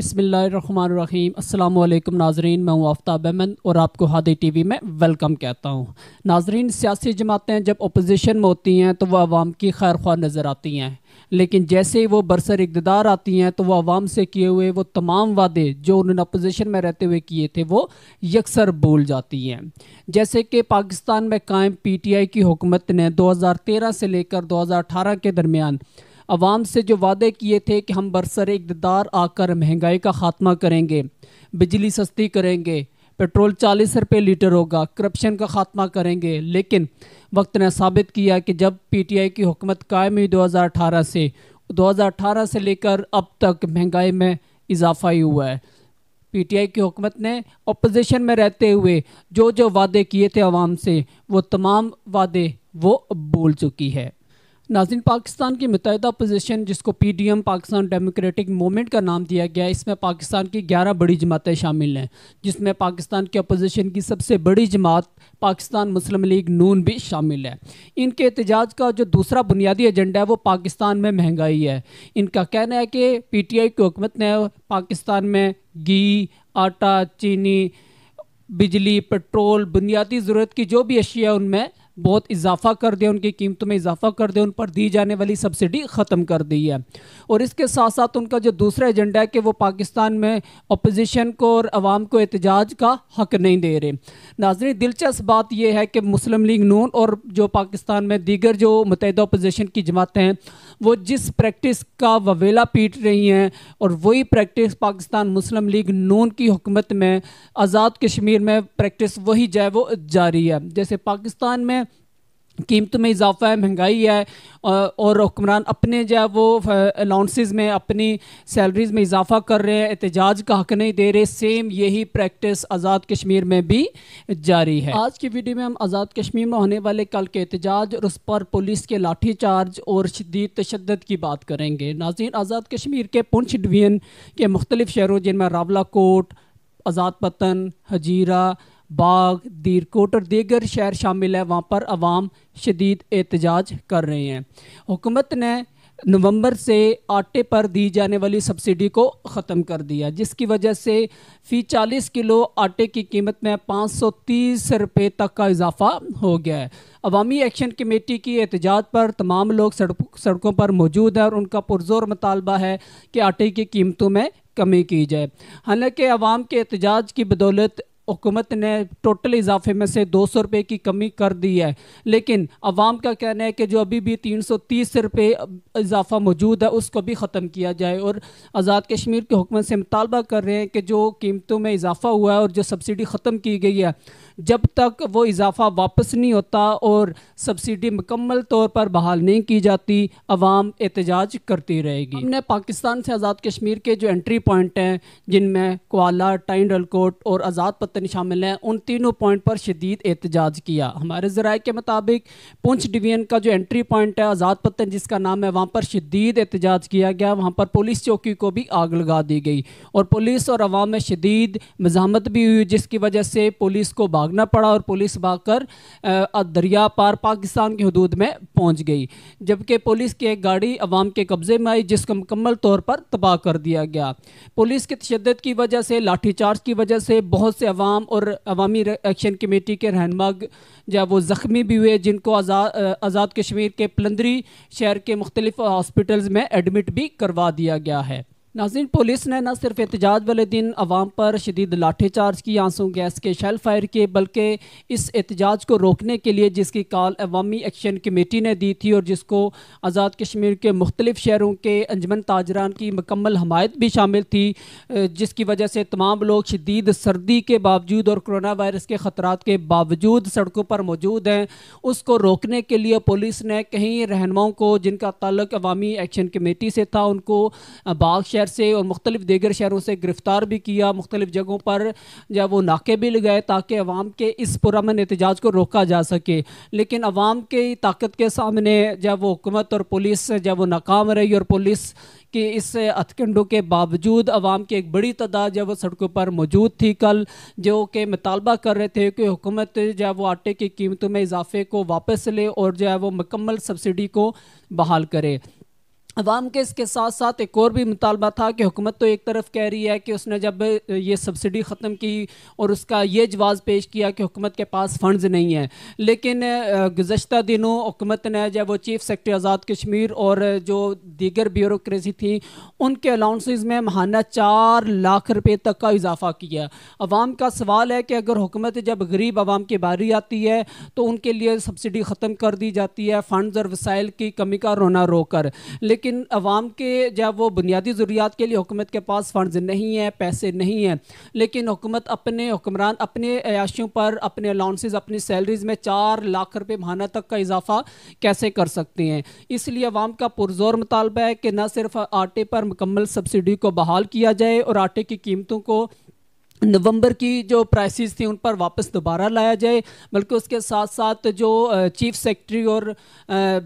बिसमीम अल्लाम नाजरीन मैं हूँ आफ्ताब अहमद और आपको हादी टी वी में वेलकम कहता हूँ नाजरीन सियासी जमातें जब अपोजिशन में होती हैं तो वह आवाम की खैर ख्वाह नज़र आती हैं लेकिन जैसे ही वो बरसर इकदार आती हैं तो वह आवाम से किए हुए वो तमाम वादे जो उन्होंने अपोजिशन में रहते हुए किए थे वो यकसर भूल जाती हैं जैसे कि पाकिस्तान में कायम पी टी आई की हुकूमत ने दो हज़ार तेरह से लेकर दो हज़ार अठारह के दरमियान आवाम से जो वादे किए थे कि हम बरसर इकदार आकर महंगाई का खात्मा करेंगे बिजली सस्ती करेंगे पेट्रोल चालीस रुपये लीटर होगा करप्शन का खात्मा करेंगे लेकिन वक्त ने साबित किया कि जब पीटीआई की हुकूमत कायम हुई 2018 से 2018 से लेकर अब तक महंगाई में इजाफा ही हुआ है पीटीआई की हुकूमत ने अपोजिशन में रहते हुए जो जो वादे किए थे आवाम से वो तमाम वादे वो भूल चुकी है नाजिन पाकिस्तान की मुतहदा पोजीशन जिसको P D M Pakistan Democratic Movement का नाम दिया गया इसमें पाकिस्तान की ग्यारह बड़ी जमातें शामिल हैं जिसमें पाकिस्तान की अपोजिशन की सबसे बड़ी जमात पाकिस्तान मुस्लिम लीग नून भी शामिल है इनके एहतजाज का जो दूसरा बुनियादी एजेंडा है वो पाकिस्तान में महंगाई है इनका कहना है कि पी टी आई की हुकूमत ने पाकिस्तान में घी आटा चीनी बिजली पेट्रोल बुनियादी ज़रूरत की जो भी अशिया उनमें बहुत इजाफा कर दिया उनकी कीमतों में इजाफा कर दिया उन पर दी जाने वाली सब्सिडी ख़त्म कर दी है और इसके साथ साथ उनका जो दूसरा एजेंडा है कि वो पाकिस्तान में अपोजिशन को और आवाम को एहतजाज का हक नहीं दे रहे नाजरी दिलचस्प बात यह है कि मुस्लिम लीग नून और जो पाकिस्तान में दीगर जो मुतहदा अपोजिशन की जमातें हैं वो जिस प्रैक्टिस का ववेला पीट रही हैं और वही प्रैक्टिस पाकिस्तान मुस्लिम लीग नून की हुकूमत में आज़ाद कश्मीर में प्रैक्टिस वही जाए वो जारी है जैसे पाकिस्तान में कीमतों में इजाफा है महंगाई है और हुक्मरान अपने जो है वो अलाउंसेज में अपनी सैलरीज में इजाफा कर रहे हैं एहतजाज का हक नहीं दे रहे सेम यही प्रैक्टिस आज़ाद कश्मीर में भी जारी है आज की वीडियो में हम आज़ाद कश्मीर में होने वाले कल के एहतजाज और उस पर पुलिस के लाठी चार्ज और शदीद तशद की बात करेंगे नाजीन आज़ाद कश्मीर के पुंछ डिवीज़न के मुख्तलिफ शहरों जिनमें रावला कोट आज़ाद पतन हजीरा बाग दीरकोट और दीगर शहर शामिल है वहाँ पर आवाम शदीद एहतजाज कर रहे हैं हुकूमत ने नवंबर से आटे पर दी जाने वाली सब्सिडी को ख़त्म कर दिया जिसकी वजह से फ़ी चालीस किलो आटे की कीमत में पाँच सौ तीस रुपये तक का इजाफा हो गया है अवामी एक्शन कमेटी की एहतजाज पर तमाम लोग सड़क सड़कों पर मौजूद हैं और उनका पुरजोर मतालबा है कि आटे की कीमतों में कमी की जाए हालांकि अवाम के एहतजाज की बदौलत हुकूमत ने टोटल इजाफे में से दो सौ रुपये की कमी कर दी है लेकिन अवाम का कहना है कि जो अभी भी तीन सौ तीस रुपये इजाफा मौजूद है उसको भी ख़त्म किया जाए और आज़ाद कश्मीर के हुकूमत से मुतालबा कर रहे हैं कि जो कीमतों में इजाफा हुआ है और जो सब्सिडी ख़त्म की गई है जब तक वो इजाफा वापस नहीं होता और सब्सिडी मुकम्मल तौर पर बहाल नहीं की जाती अवाम एहतजाज करती रहेगी हमने पाकिस्तान से आज़ाद कश्मीर के जो एंट्री पॉइंट हैं जिनमें कोला टाइन रलकोट और आज़ाद पत्तन शामिल हैं उन तीनों पॉइंट पर शदीद एहतजाज किया हमारे ज़राए के मुताबिक पुंछ डिवीजन का जो एंट्री पॉइंट है आज़ाद पत्तन जिसका नाम है वहाँ पर शदीद एहतजाज किया गया वहाँ पर पुलिस चौकी को भी आग लगा दी गई और पुलिस और अवाम में शदीद मजामत भी हुई जिसकी वजह से पुलिस को भाग भागना पड़ा और पुलिस भागकर दरिया पार पाकिस्तान की हदूद में पहुंच गई जबकि पुलिस की एक गाड़ी अवाम के कब्ज़े में आई जिसको मुकम्मल तौर पर तबाह कर दिया गया पुलिस के तशद की वजह से लाठीचार्ज की वजह से बहुत से अवाम और अवामी एक्शन कमेटी के रहनम जब वो ज़ख्मी भी हुए जिनको आज़ाद आज़ाद कश्मीर के पलंदरी शहर के मुख्तलिफ हॉस्पिटल्स में एडमिट भी करवा दिया गया है नाजिन पुलिस ने न सिर्फ एहतजाज वाले दिन आवाम पर शदीद लाठी चार्ज की आंसू गैस के शैल फायर किए बल्कि इस एहतजाज को रोकने के लिए जिसकी कॉल अवामी एक्शन कमेटी ने दी थी और जिसको आज़ाद कश्मीर के मुख्तलिफ शहरों के अंजमन ताजरान की मकम्मल हमायत भी शामिल थी जिसकी वजह से तमाम लोग शदीद सर्दी के बावजूद और करोना वायरस के ख़तरा के बावजूद सड़कों पर मौजूद हैं उसको रोकने के लिए पुलिस ने कहीं रहनुमाओं को जिनका तल्लक अवामी एक्शन कमेटी से था उनको बाग शहर से और मुख्तलिफ दीगर शहरों से गिरफ़्तार भी किया मुख्तलिफ जगहों पर जो वो नाके भी लगाए ताकि अवाम के इस पुरमन एहतजाज को रोका जा सके लेकिन अवाम की ताकत के सामने जब वो हुकूमत और पुलिस जब वो नाकाम रही और पुलिस कि इस हथकंडों के बावजूद अवाम की एक बड़ी तादाद जब सड़कों पर मौजूद थी कल जो कि मुतालबा कर रहे थे कि हुकूमत जो है वो आटे की कीमतों में इजाफे को वापस ले और जो है वो मुकम्मल सब्सिडी को बहाल करे अवाम के इसके साथ साथ एक और भी मुतालबा था कि हुकूमत तो एक तरफ कह रही है कि उसने जब ये सब्सिडी ख़त्म की और उसका ये जवाब पेश किया कि हुकूमत के पास फ़ंड्स नहीं है लेकिन गुज्त दिनों हुकूमत ने जब वो चीफ़ सेक्रटरी आज़ाद कश्मीर और जो दीगर ब्यूरोसी थी उनके अलाउंस में महाना चार लाख रुपये तक का इजाफा किया अवाम का सवाल है कि अगर हुकूमत जब गरीब आवाम की बारी आती है तो उनके लिए सब्सिडी ख़त्म कर दी जाती है फंडस और वसाइल की कमी का रोना रोकर लेकिन लेकिन अवाम के जब वो बुनियादी ज़रूरियात के लिए हुकूमत के पास फ़ंड नहीं है पैसे नहीं हैं लेकिन हुकूमत अपने हुक्मरान अपने अयाशियों पर अपने अलाउंसेज अपनी सैलरीज में चार लाख रुपये महाना तक का इजाफा कैसे कर सकते हैं इसलिए अवाम का पुरजोर मुतालबा है कि न सिर्फ आटे पर मुकम्मल सब्सिडी को बहाल किया जाए और आटे की कीमतों को नवंबर की जो प्राइसेस थी उन पर वापस दोबारा लाया जाए बल्कि उसके साथ साथ जो चीफ सेक्रेटरी और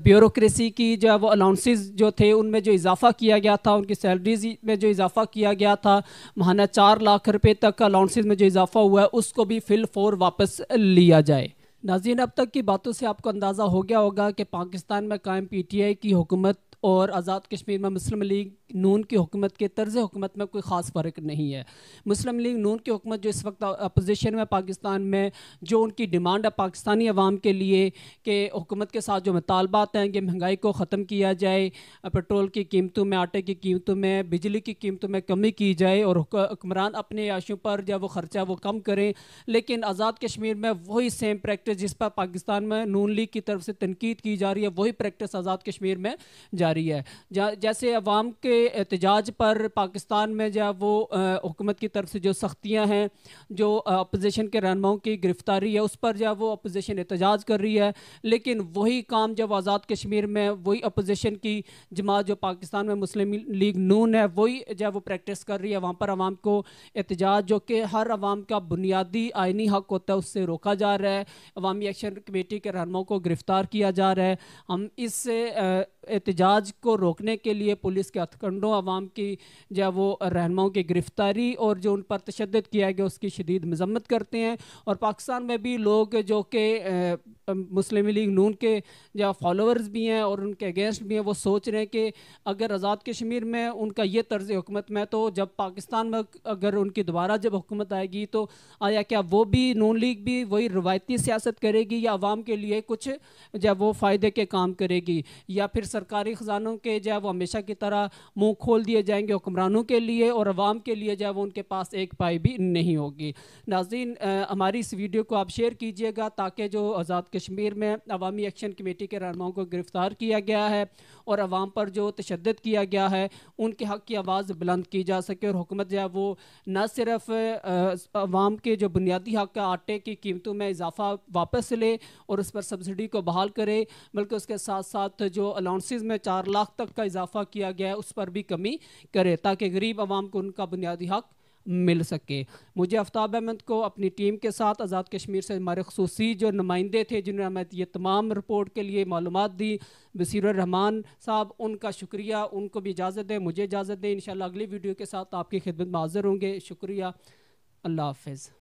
ब्यूरोक्रेसी की जो वो अलाउंसेस जो थे उनमें जो इजाफ़ा किया गया था उनकी सैलरीज में जो इजाफ़ा किया गया था महाना चार लाख रुपए तक अलाउंसेस में जो इजाफ़ा हुआ है उसको भी फिल फोर वापस लिया जाए नाजीन अब तक की बातों से आपको अंदाज़ा हो गया होगा कि पाकिस्तान में कायम पी टी आई की हुकूमत और आज़ाद कश्मीर में मुस्लिम लीग नून की हुकूमत के तर्ज हुकूमत में कोई ख़ास फ़र्क नहीं है मुस्लिम लीग नून की हुकूमत जो इस वक्त अपोजिशन में पाकिस्तान में जो उनकी डिमांड है पाकिस्तानी अवाम के लिए कि हुकूमत के साथ जो मुतालबात हैं कि महंगाई को ख़त्म किया जाए पेट्रोल की कीमतों में आटे की कीमतों में बिजली की कीमतों में कमी की जाए और हुक्मरान अपने याशों पर जब वो ख़र्चा वो कम करें लेकिन आज़ाद कश्मीर में वही सेम प्रैक्टिस जिस पर पाकिस्तान में नून लीग की तरफ से तनकीद की जा रही है वही प्रैक्टिस आज़ाद कश्मीर में जा रही है जैसे अवाम के एहतजाज पर पाकिस्तान में जो वो हुकूमत की तरफ से जो सख्तियाँ हैं जो अपोजिशन के रहनुमाओं की गिरफ्तारी है उस पर जो वो अपोजिशन एहतजाज कर रही है लेकिन वही काम जब आज़ाद कश्मीर में वही अपोजिशन की जमात जो पाकिस्तान में मुस्लिम लीग नून है वही जो वो प्रैक्टिस कर रही है वहाँ पर आवाम को एहतजाज जो कि हर आवाम का बुनियादी आइनी हक होता है उससे रोका जा रहा है अवामी एक्शन कमेटी के रहनुमाओं को गिरफ्तार किया जा रहा है हम इससे एहतजाज राज को रोकने के लिए पुलिस के हथकंडों आवाम की जो वो रहनुमाओं की गिरफ्तारी और जो उन पर तशद किया गया उसकी शदीद मजम्मत करते हैं और पाकिस्तान में भी लोग जो कि मुस्लिम लीग नून के जो फॉलोअर्स भी हैं और उनके अगेंस्ट भी हैं वो सोच रहे हैं कि अगर आज़ाद कश्मीर में उनका ये तर्ज हुकूमत में तो जब पाकिस्तान में अगर उनकी दोबारा जब हुकूमत आएगी तो आया क्या वो भी नून लीग भी वही रवायती सियासत करेगी या आवाम के लिए कुछ जब वो फ़ायदे के काम करेगी या फिर सरकारी खजा खजानों के जो है वो हमेशा की तरह मुंह खोल दिए जाएंगे हुक्मरानों के लिए और अवाम के लिए जो है वो उनके पास एक पाई भी नहीं होगी नाजीन हमारी इस वीडियो को आप शेयर कीजिएगा ताकि जो आज़ाद कश्मीर में अवामी एक्शन कमेटी के रहनुमाओं को गिरफ़्तार किया गया है और अवाम पर जो तशद किया गया है उनके हक़ की आवाज़ बुलंद की जा सके और हुकूमत जो है वो न सिर्फ अवाम के जो बुनियादी हक़ का आटे की कीमतों में इजाफा वापस ले और उस पर सब्सिडी को बहाल करे बल्कि उसके साथ साथ जो अलाउंसेज में चार चार लाख तक का इजाफा किया गया है उस पर भी कमी करे ताकि गरीब आवाम को उनका बुनियादी हक मिल सके मुझे आफ्ताब अहमद को अपनी टीम के साथ आज़ाद कश्मीर से हमारे खसूसी जो नुमाइंदे थे जिन्होंने हमें ये तमाम रिपोर्ट के लिए मालूम दी बसर रहमान साहब उनका शुक्रिया उनको भी इजाज़त दें मुझे इजाज़त दें इन अगली वीडियो के साथ आपकी खिदमत में हाजिर होंगे शुक्रिया अल्लाह हाफ